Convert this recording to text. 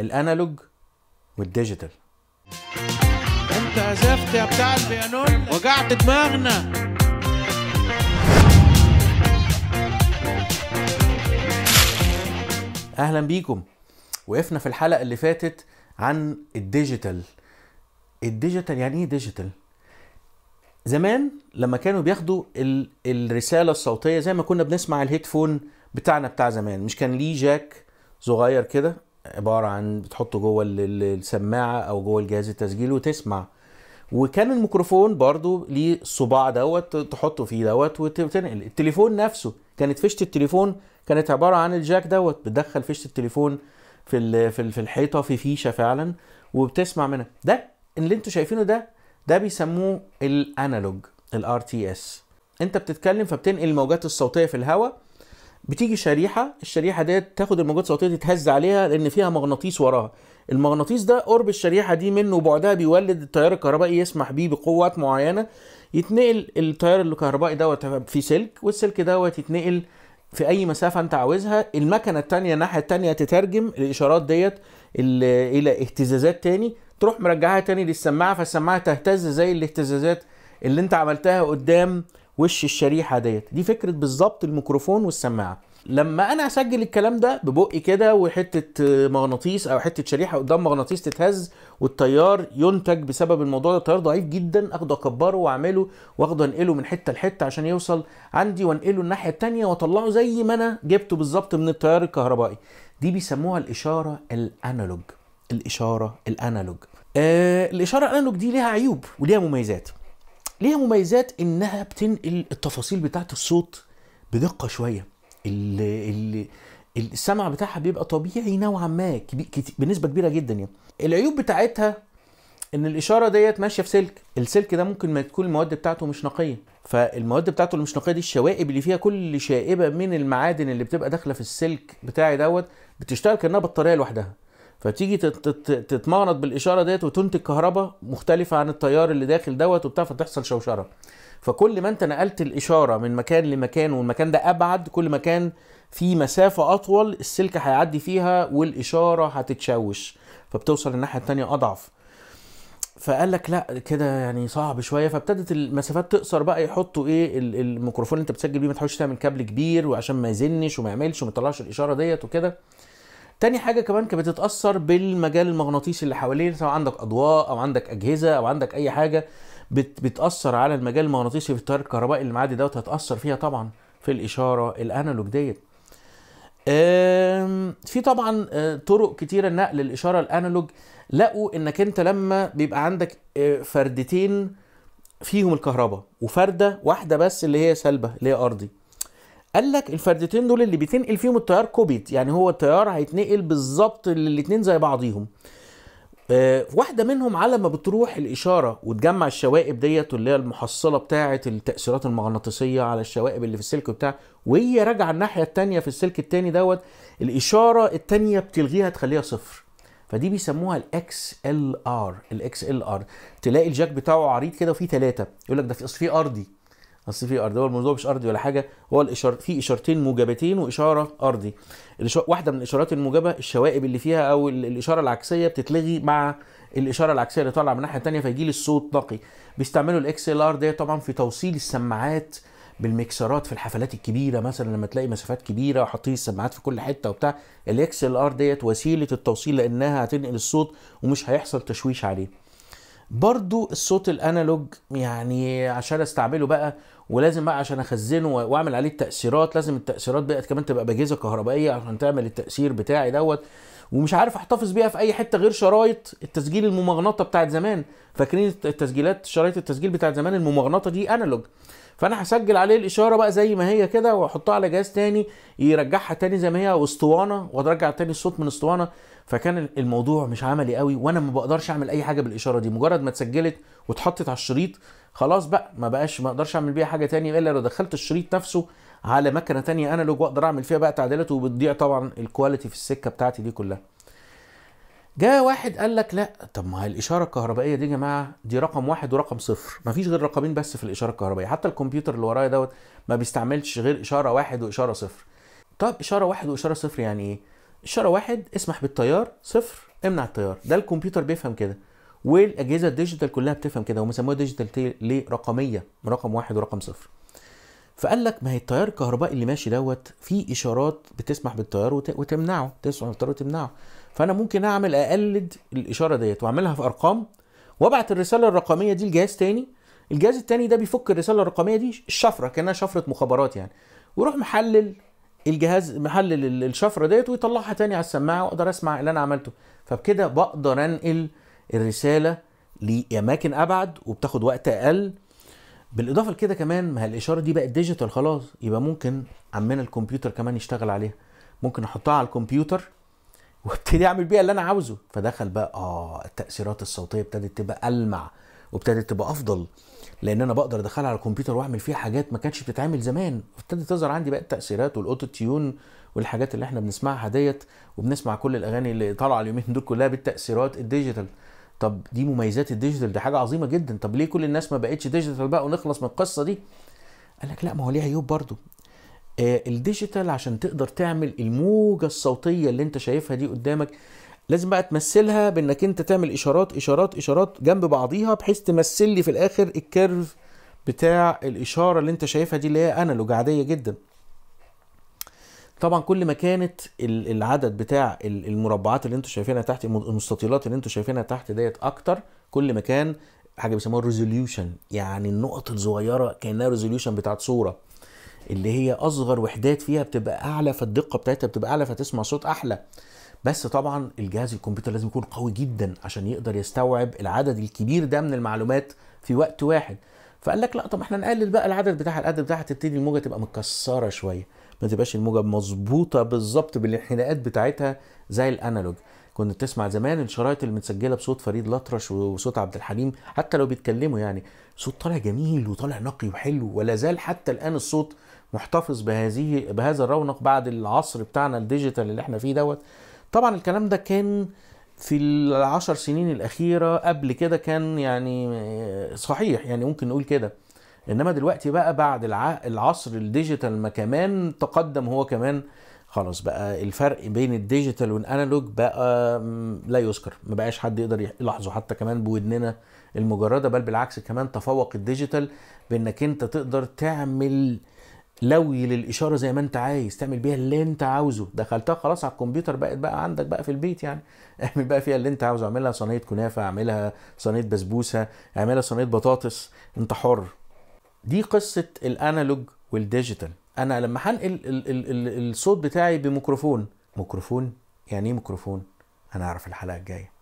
الانالوج والديجيتال انت عزفت يا بتاع البيانون وجعت دماغنا اهلا بيكم وقفنا في الحلقه اللي فاتت عن الديجيتال الديجيتال يعني ايه ديجيتال زمان لما كانوا بياخدوا الرساله الصوتيه زي ما كنا بنسمع الهيدفون بتاعنا بتاع زمان مش كان ليه جاك صغير كده عباره عن بتحطه جوه السماعه او جوه الجهاز التسجيل وتسمع وكان الميكروفون برضو ليه الصباع دوت تحطه فيه دوت وتنقل التليفون نفسه كانت فيشه التليفون كانت عباره عن الجاك دوت بتدخل فيشه التليفون في في الحيطه في فيشه فعلا وبتسمع منها ده اللي انتوا شايفينه ده ده بيسموه الانالوج الار تي اس انت بتتكلم فبتنقل الموجات الصوتيه في الهواء بتيجي شريحه الشريحه ديت تاخد الموجات الصوتيه تتهز عليها لان فيها مغناطيس وراها المغناطيس ده قرب الشريحه دي منه وبعدها بيولد التيار الكهربائي يسمح بيه بقوات معينه يتنقل التيار الكهربائي دوت في سلك والسلك دوت يتنقل في اي مسافه انت عاوزها المكنه الثانيه الناحيه الثانيه تترجم الاشارات ديت الى اهتزازات تاني تروح مرجعها تاني للسماعه فالسماعه تهتز زي الاهتزازات اللي انت عملتها قدام وش الشريحه ديت دي فكره بالظبط الميكروفون والسماعه لما انا اسجل الكلام ده ببقي كده وحته آه، مغناطيس او حته شريحه قدام مغناطيس تتهز والتيار ينتج بسبب الموضوع ده التيار ضعيف جدا اخده اكبره واعمله واخده انقله من حته لحته عشان يوصل عندي وانقله الناحيه الثانيه واطلعه زي ما انا جبته بالظبط من التيار الكهربائي دي بيسموها الاشاره الانالوج الاشاره الانالوج آه الاشاره الانالوج دي ليها عيوب وليها مميزات ليها مميزات انها بتنقل التفاصيل بتاعه الصوت بدقه شويه اللي السمع بتاعها بيبقى طبيعي نوعا ما بنسبه كبيره جدا يعني العيوب بتاعتها ان الاشاره ديت ماشيه في سلك السلك ده ممكن ما تكون المواد بتاعته مش نقيه فالمواد بتاعته اللي مش نقيه دي الشوائب اللي فيها كل شائبه من المعادن اللي بتبقى داخله في السلك بتاعي دوت بتشتغل كانها بطاريه لوحدها فتيجي تتمغنط بالاشاره ديت وتنتج كهرباء مختلفه عن التيار اللي داخل دوت وبتاع فتحصل شوشره فكل ما انت نقلت الاشاره من مكان لمكان والمكان ده ابعد كل مكان في مسافه اطول السلك هيعدي فيها والاشاره هتتشوش فبتوصل الناحيه الثانيه اضعف فقال لك لا كده يعني صعب شويه فابتدت المسافات تقصر بقى يحطوا ايه الميكروفون اللي انت بتسجل بيه ما تحاولش تعمل كابل كبير وعشان ما يزنش وما يعملش وما يطلعش الاشاره ديت وكده تاني حاجه كمان كانت بتتاثر بالمجال المغناطيسي اللي حواليه سواء عندك اضواء او عندك اجهزه او عندك اي حاجه بتاثر على المجال المغناطيسي في التيار الكهربائي اللي معدي دوت هتاثر فيها طبعا في الاشاره الانالوج ديت في طبعا آه، طرق كتيره نقل الاشاره الانالوج لقوا انك انت لما بيبقى عندك آه، فردتين فيهم الكهرباء وفرده واحده بس اللي هي سلبه اللي هي ارضي قال لك الفردتين دول اللي بيتنقل فيهم التيار كوبيت يعني هو التيار هيتنقل بالظبط الاثنين زي بعضيهم آه واحده منهم على ما بتروح الاشاره وتجمع الشوائب ديت اللي هي المحصله بتاعه التاثيرات المغناطيسيه على الشوائب اللي في السلك بتاع وهي راجعه الناحيه الثانيه في السلك الثاني دوت الاشاره الثانيه بتلغيها تخليها صفر فدي بيسموها الاكس ال ار الاكس ال ار تلاقي الجاك بتاعه عريض كده وفيه ثلاثه يقول لك ده في ارضي اصل في ارض هو الموضوع مش ارضي ولا حاجه هو الاشار في اشارتين موجبتين واشاره ارضي الإشار... واحده من الاشارات الموجبه الشوائب اللي فيها او الاشاره العكسيه بتتلغي مع الاشاره العكسيه اللي طالعه من الناحيه الثانيه فيجي لي الصوت نقي بيستعملوا الاكس ال ار ده طبعا في توصيل السماعات بالمكسرات في الحفلات الكبيره مثلا لما تلاقي مسافات كبيره وحاطين السماعات في كل حته وبتاع الاكس ال ار ديت وسيله التوصيل لانها هتنقل الصوت ومش هيحصل تشويش عليه برضو الصوت الانالوج يعني عشان استعمله بقى ولازم بقى عشان اخزنه واعمل عليه التاثيرات لازم التاثيرات بقت كمان تبقى باجهزه كهربائيه عشان تعمل التاثير بتاعي دوت ومش عارف احتفظ بيها في اي حته غير شرايط التسجيل الممغنطه بتاعت زمان فاكرين التسجيلات شرايط التسجيل بتاعت زمان الممغنطه دي انالوج فانا هسجل عليه الاشاره بقى زي ما هي كده واحطها على جهاز تاني يرجعها تاني زي ما هي واسطوانه وترجع تاني الصوت من اسطوانه فكان الموضوع مش عملي قوي وانا ما بقدرش اعمل اي حاجه بالاشاره دي مجرد ما اتسجلت واتحطت على الشريط خلاص بقى ما بقاش ما اقدرش اعمل بيها حاجه تانية الا لو دخلت الشريط نفسه على مكنه تانية انالوج واقدر اعمل فيها بقى تعديلات وبتضيع طبعا الكواليتي في السكه بتاعتي دي كلها جاء واحد قال لك لا طب ما هي الاشاره الكهربائيه دي يا جماعه دي رقم واحد ورقم صفر ما فيش غير رقمين بس في الاشاره الكهربائيه حتى الكمبيوتر اللي ورايا دوت ما بيستعملش غير اشاره واحد واشاره صفر طب اشاره واحد واشاره صفر يعني ايه إشارة واحد اسمح بالتيار صفر امنع التيار ده الكمبيوتر بيفهم كده والاجهزه الديجيتال كلها بتفهم كده هم سموها ديجيتال ليه رقميه رقم واحد ورقم صفر فقال لك ما هي التيار الكهربائي اللي ماشي دوت فيه اشارات بتسمح بالتيار وتمنعه تسمح بالتيار وتمنعه فانا ممكن اعمل اقلد الاشاره ديت واعملها في ارقام وابعت الرساله الرقميه دي لجهاز تاني الجهاز التاني ده بيفك الرساله الرقميه دي الشفره كانها شفره مخابرات يعني ويروح محلل الجهاز محلل الشفره ديت ويطلعها تاني على السماعه واقدر اسمع اللي انا عملته فبكده بقدر انقل الرساله لاماكن ابعد وبتاخد وقت اقل بالاضافه لكده كمان ما الاشاره دي بقت ديجيتال خلاص يبقى ممكن عمنا الكمبيوتر كمان يشتغل عليها ممكن احطها على الكمبيوتر وابتدي اعمل بيها اللي انا عاوزه فدخل بقى اه التاثيرات الصوتيه ابتدت تبقى المع وابتدت تبقى افضل لان انا بقدر ادخلها على الكمبيوتر واعمل فيها حاجات ما كانتش بتتعمل زمان ابتدت تظهر عندي بقى التاثيرات والاوتو تيون والحاجات اللي احنا بنسمعها ديت وبنسمع كل الاغاني اللي طالعه اليومين دول كلها بالتاثيرات الديجيتال طب دي مميزات الديجيتال دي حاجه عظيمه جدا طب ليه كل الناس ما بقتش ديجيتال بقى ونخلص من القصه دي قال لك لا ما هو ليه عيوب برضو آه الديجيتال عشان تقدر تعمل الموجه الصوتيه اللي انت شايفها دي قدامك لازم بقى تمثلها بانك انت تعمل اشارات اشارات اشارات جنب بعضيها بحيث تمثل لي في الاخر الكيرف بتاع الاشاره اللي انت شايفها دي اللي هي انالوج عاديه جدا طبعا كل ما كانت العدد بتاع المربعات اللي انتم شايفينها تحت المستطيلات اللي انتم شايفينها تحت ديت اكتر كل ما كان حاجه بيسموها الريزوليوشن يعني النقط الصغيره كانها ريزوليوشن بتاعت صوره اللي هي اصغر وحدات فيها بتبقى اعلى فالدقه بتاعتها بتبقى اعلى فتسمع صوت احلى بس طبعا الجهاز الكمبيوتر لازم يكون قوي جدا عشان يقدر يستوعب العدد الكبير ده من المعلومات في وقت واحد فقال لك لا طب احنا نقلل بقى العدد بتاع العدد بتاعها تبتدي الموجه تبقى مكسره شويه ما تبقاش الموجه مظبوطه بالظبط بالانحناءات بتاعتها زي الانالوج كنت تسمع زمان الشرايط اللي متسجله بصوت فريد الأطرش وصوت عبد الحليم حتى لو بيتكلموا يعني صوت طالع جميل وطالع نقي وحلو ولا زال حتى الان الصوت محتفظ بهذه بهذا الرونق بعد العصر بتاعنا الديجيتال اللي احنا فيه دوت طبعا الكلام ده كان في العشر سنين الأخيرة قبل كده كان يعني صحيح يعني ممكن نقول كده إنما دلوقتي بقى بعد العصر الديجيتال ما كمان تقدم هو كمان خلاص بقى الفرق بين الديجيتال والانالوج بقى لا يذكر ما بقاش حد يقدر يلاحظه حتى كمان بودننا المجرده بل بالعكس كمان تفوق الديجيتال بانك انت تقدر تعمل لوي للاشاره زي ما انت عايز تعمل بيها اللي انت عاوزه دخلتها خلاص على الكمبيوتر بقت بقى عندك بقى في البيت يعني اعمل بقى فيها اللي انت عاوزه اعملها صينيه كنافه اعملها صينيه بسبوسه اعملها صينيه بطاطس انت حر دي قصه الانالوج والديجيتال انا لما هنقل الصوت بتاعي بميكروفون ميكروفون يعني ايه ميكروفون انا اعرف الحلقه الجايه